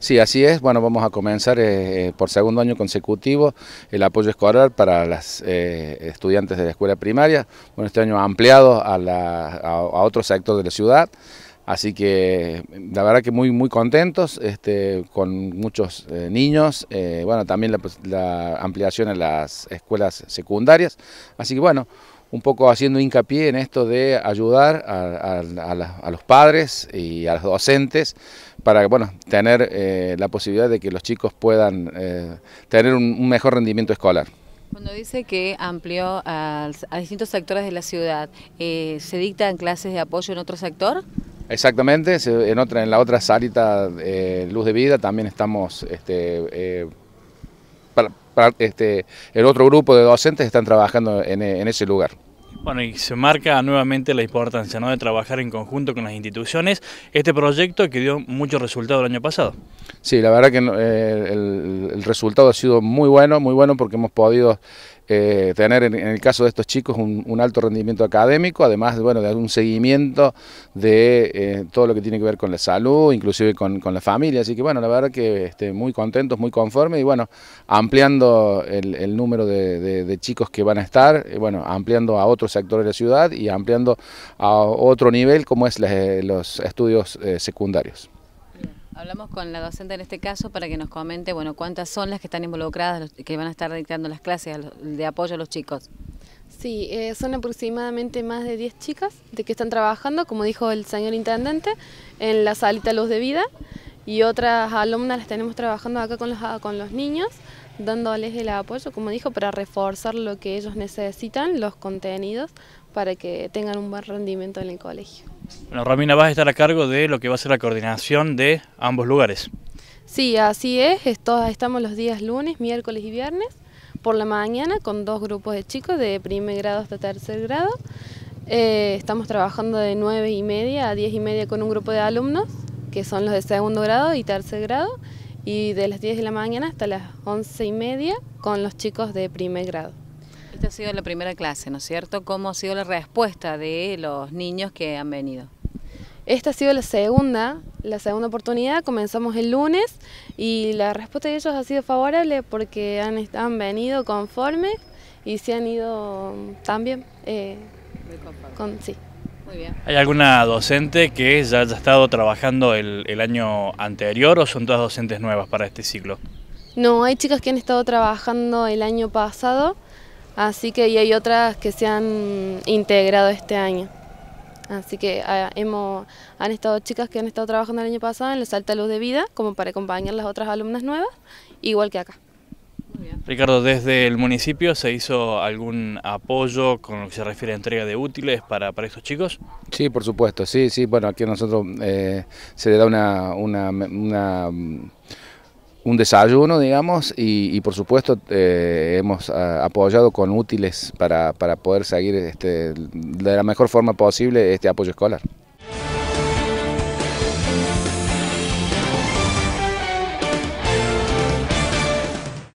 Sí, así es. Bueno, vamos a comenzar eh, eh, por segundo año consecutivo el apoyo escolar para las eh, estudiantes de la escuela primaria. Bueno, este año ampliado a, la, a, otro sector de la ciudad. Así que la verdad que muy muy contentos, este, con muchos niños, bueno, también la, la ampliación en las escuelas secundarias. Así que bueno, un poco haciendo hincapié en esto de ayudar a, los padres y a los docentes para bueno, tener eh, la posibilidad de que los chicos puedan eh, tener un, mejor rendimiento escolar. Cuando dice que amplió a, distintos sectores de la ciudad, eh, ¿se dictan clases de apoyo en otro sector? Exactamente, en, la otra salita Luz de Vida también estamos este, este, el otro grupo de docentes están trabajando en, ese lugar. Bueno, y se marca nuevamente la importancia de trabajar en conjunto con las instituciones. Este proyecto que dio mucho resultado el año pasado. Sí, la verdad que eh, el, resultado ha sido muy bueno, muy bueno porque hemos podido eh, tener en, el caso de estos chicos un, alto rendimiento académico, además bueno, de un seguimiento de eh, todo lo que tiene que ver con la salud, inclusive con, la familia. Así que bueno, la verdad que este, muy contentos, muy conformes y bueno, ampliando el, número de, chicos que van a estar, eh, bueno, ampliando a otros sectores de la ciudad y ampliando a otro nivel como es los estudios secundarios. Hablamos con la docente en este caso para que nos comente, bueno, cuántas son las que están involucradas, que van a estar dictando las clases de apoyo a los chicos. Sí, eh, son aproximadamente más de 10 chicas de que están trabajando, como dijo el señor intendente, en la salita Luz de Vida y otras alumnas las tenemos trabajando acá con los, con los niños, dándoles el apoyo, como dijo, para reforzar lo que ellos necesitan, los contenidos, para que tengan un buen rendimiento en el colegio. Bueno, Ramina, vas a estar a cargo de lo que va a ser la coordinación de ambos lugares. Sí, así es. estamos los días lunes, miércoles y viernes por la mañana con dos grupos de chicos de primer grado hasta tercer grado. Eh, estamos trabajando de 9 y media a 10 y media con un grupo de alumnos que son los de segundo grado y tercer grado y de las 10 de la mañana hasta las 11 y media con los chicos de primer grado. Esta ha sido la primera clase, ¿no es cierto? ¿Cómo ha sido la respuesta de los niños que han venido? Esta ha sido la segunda, la segunda oportunidad, comenzamos el lunes y la respuesta de ellos ha sido favorable porque han, venido conforme y se han ido también eh, sí. Muy bien. ¿Hay alguna docente que ya haya estado trabajando el año anterior o son todas docentes nuevas para este ciclo? No, hay chicas que han estado trabajando el año pasado Así que hay otras que se han integrado este año. Así que ah, hemos, han estado chicas que han estado trabajando el año pasado en la Salta Luz de Vida, como para acompañar a las otras alumnas nuevas, igual que acá. Ricardo, desde el municipio se hizo algún apoyo con lo que se refiere a entrega de útiles para, para estos chicos? Sí, por supuesto, sí, sí, bueno, aquí a nosotros eh, se le da una, una un desayuno, digamos, y, por supuesto eh, hemos eh, apoyado con útiles para, para poder seguir este, de la mejor forma posible este apoyo escolar.